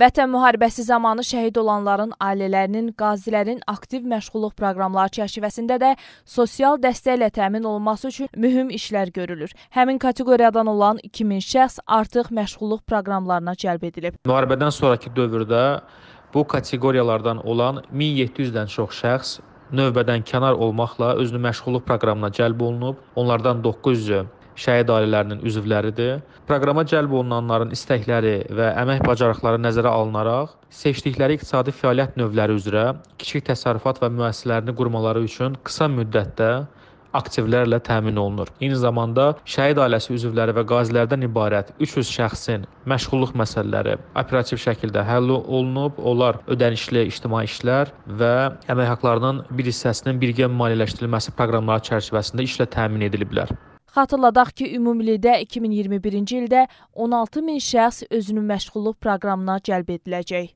Vətən müharibəsi zamanı şəhid olanların ailələrinin, qazilərin aktiv məşğulluq proqramları çərçivəsində də sosial dəstəklə təmin olunması üçün mühüm işlər görülür. Həmin kateqoriyadan olan 2000 şəxs artıq məşğulluq proqramlarına cəlb edilib. Müharibədən sonrakı dövrdə bu kateqoriyalardan olan 1700-dən çox şəxs növbədən kənar olmaqla özünü məşğulluq proqramına cəlb olunub. Onlardan 900-ü şəhid ailələrinin üzvləridir. Proqrama cəlb olunanların istəkləri və əmək bacarıqları nəzərə alınaraq seçdikləri iqtisadi fəaliyyət növləri üzrə kiçik təsərrüfat və müəssisələrini qurmaları üçün qısa müddətdə aktivlərlə təmin olunur. Eyni zamanda şəhid ailəsi üzvləri və qazilərdən ibarət 300 şəxsin məşğulluq məsələləri operativ şəkildə həll olunub. Onlar ödənişli ictimai işlər və əmək haqqlarının bir hissəsinin birgə maliyyələşdirilməsi proqramları çərçivəsində işlə təmin ediliblər. Xatırladaq ki, ümumilikdə 2021-ci ildə 16 min şəxs özünü məşğulluq proqramına cəlb ediləcək.